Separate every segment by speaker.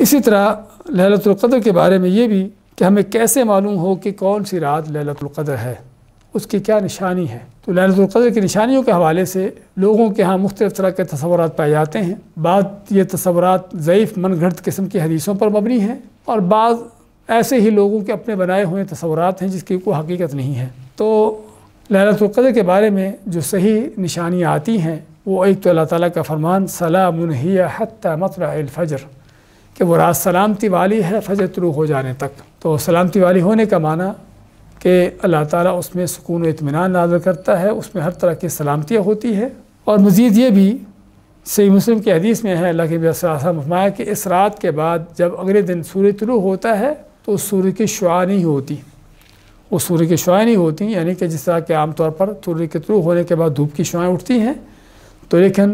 Speaker 1: इसी तरह लहलतुल्क़द्र के बारे में ये भी कि हमें कैसे मालूम हो कि कौन सी रात लहलतुल्क़द्र है उसकी क्या निशानी है तो लहलतुल्क़द्र की निशानियों के हवाले से लोगों के यहाँ मुख्तलिफ़ तरह के तस्वर पाए जाते हैं बाद ये तस्वरत ज़यीफ़ मन घड़त किस्म की हदीसों पर मबनी हैं और बाद ऐसे ही लोगों के अपने बनाए हुए तस्वर हैं जिसकी कोई हकीकत नहीं है तो लहलतुल्क़द्र के बारे में जो सही निशानियाँ आती हैं वो एक तो अल्लाह ताली का फरमान सलाम ही हत फ़जर कि वो रात सलामती वाली है फजर तुलू हो जाने तक तो सलामती वाली होने का माना कि अल्लाह ताला उसमें सुकून इतमान नाजर करता है उसमें हर तरह की सलामतियाँ होती है और मज़ीद ये भी सही मुस्लिम की हदीस में है अल्लाह के बसमाया कि इस रात के बाद जब अगले दिन सूर्य तुलू होता है तो उस सूर्य की शुआ नहीं होती उस सूर्य की शुआएँ नहीं होती यानी कि जिस तरह के आमतौर पर सूर्य के तुलू होने के बाद धूप की शुआएँ उठती हैं तो लेकिन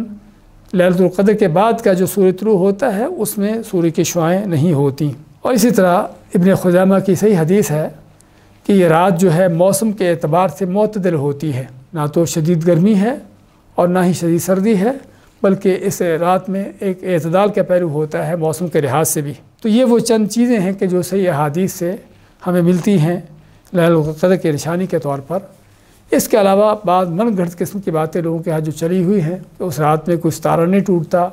Speaker 1: ललतुल्क़दर के बाद का जो सूर्य तुलु होता है उसमें सूर्य की शुआएँ नहीं होती और इसी तरह इबन खुजामा की सही हदीस है कि ये रात जो है मौसम के अतबार से मतदल होती है ना तो शदीद गर्मी है और ना ही शदीद सर्दी है बल्कि इस रात में एक अतदाल का पहलू होता है मौसम के लिहाज से भी तो ये वो चंद चीज़ें हैं कि जो सही अहादीस से हमें मिलती हैं लहल कदर की निशानी के तौर पर इसके अलावा बाद मन घट किस्म की बातें लोगों के यहाँ जो चली हुई हैं तो उस रात में कोई तारा नहीं टूटता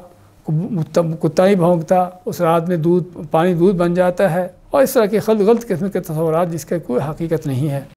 Speaker 1: कुत्ता नहीं भोंगता उस रात में दूध पानी दूध बन जाता है और इस तरह के गलत गलत किस्म के तस्वुरात जिसका कोई हकीकत नहीं है